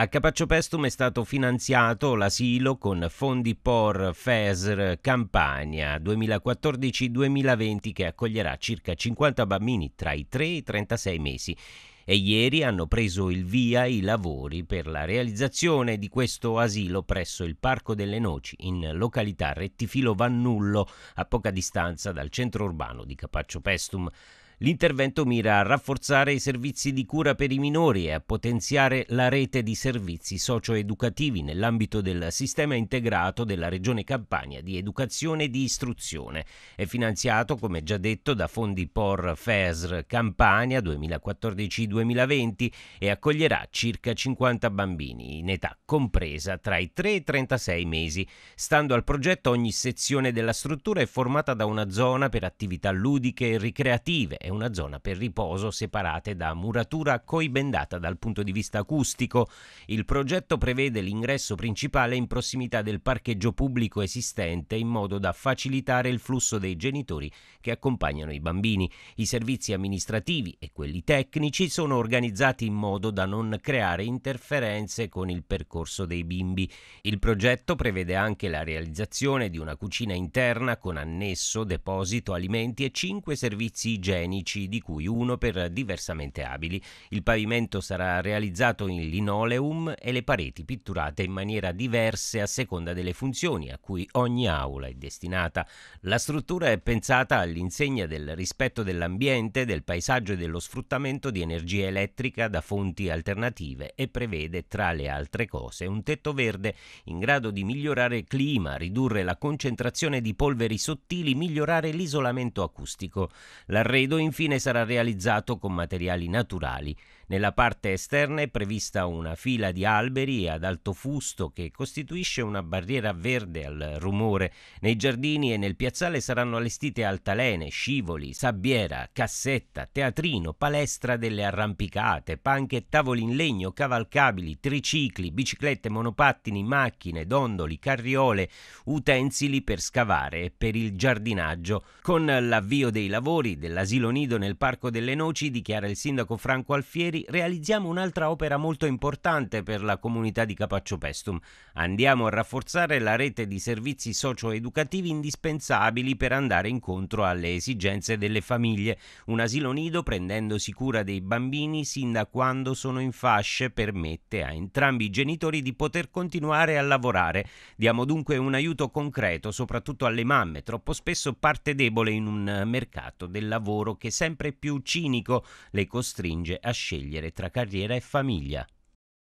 A Capaccio Pestum è stato finanziato l'asilo con fondi POR FESR Campania 2014-2020 che accoglierà circa 50 bambini tra i 3 e i 36 mesi e ieri hanno preso il via i lavori per la realizzazione di questo asilo presso il Parco delle Noci in località Rettifilo Vannullo a poca distanza dal centro urbano di Capaccio Pestum. L'intervento mira a rafforzare i servizi di cura per i minori e a potenziare la rete di servizi socioeducativi nell'ambito del sistema integrato della Regione Campania di educazione e di istruzione. È finanziato, come già detto, da fondi POR FESR Campania 2014-2020 e accoglierà circa 50 bambini in età compresa tra i 3 e i 36 mesi. Stando al progetto, ogni sezione della struttura è formata da una zona per attività ludiche e ricreative è una zona per riposo separate da muratura coibendata dal punto di vista acustico. Il progetto prevede l'ingresso principale in prossimità del parcheggio pubblico esistente in modo da facilitare il flusso dei genitori che accompagnano i bambini. I servizi amministrativi e quelli tecnici sono organizzati in modo da non creare interferenze con il percorso dei bimbi. Il progetto prevede anche la realizzazione di una cucina interna con annesso, deposito, alimenti e cinque servizi igienici scenici, di cui uno per diversamente abili. Il pavimento sarà realizzato in linoleum e le pareti pitturate in maniera diversa a seconda delle funzioni a cui ogni aula è destinata. La struttura è pensata all'insegna del rispetto dell'ambiente, del paesaggio e dello sfruttamento di energia elettrica da fonti alternative e prevede, tra le altre cose, un tetto verde in grado di migliorare il clima, ridurre la concentrazione di polveri sottili, migliorare l'isolamento acustico. L'arredo infine sarà realizzato con materiali naturali nella parte esterna è prevista una fila di alberi ad alto fusto che costituisce una barriera verde al rumore. Nei giardini e nel piazzale saranno allestite altalene, scivoli, sabbiera, cassetta, teatrino, palestra delle arrampicate, panche, tavoli in legno, cavalcabili, tricicli, biciclette, monopattini, macchine, dondoli, carriole, utensili per scavare e per il giardinaggio. Con l'avvio dei lavori dell'asilo nido nel Parco delle Noci dichiara il sindaco Franco Alfieri Ferri realizziamo un'altra opera molto importante per la comunità di Capaccio Pestum. Andiamo a rafforzare la rete di servizi socio-educativi indispensabili per andare incontro alle esigenze delle famiglie. Un asilo nido prendendosi cura dei bambini sin da quando sono in fasce permette a entrambi i genitori di poter continuare a lavorare. Diamo dunque un aiuto concreto soprattutto alle mamme, troppo spesso parte debole in un mercato del lavoro che sempre più cinico le costringe a scegliere scegliere tra carriera e famiglia.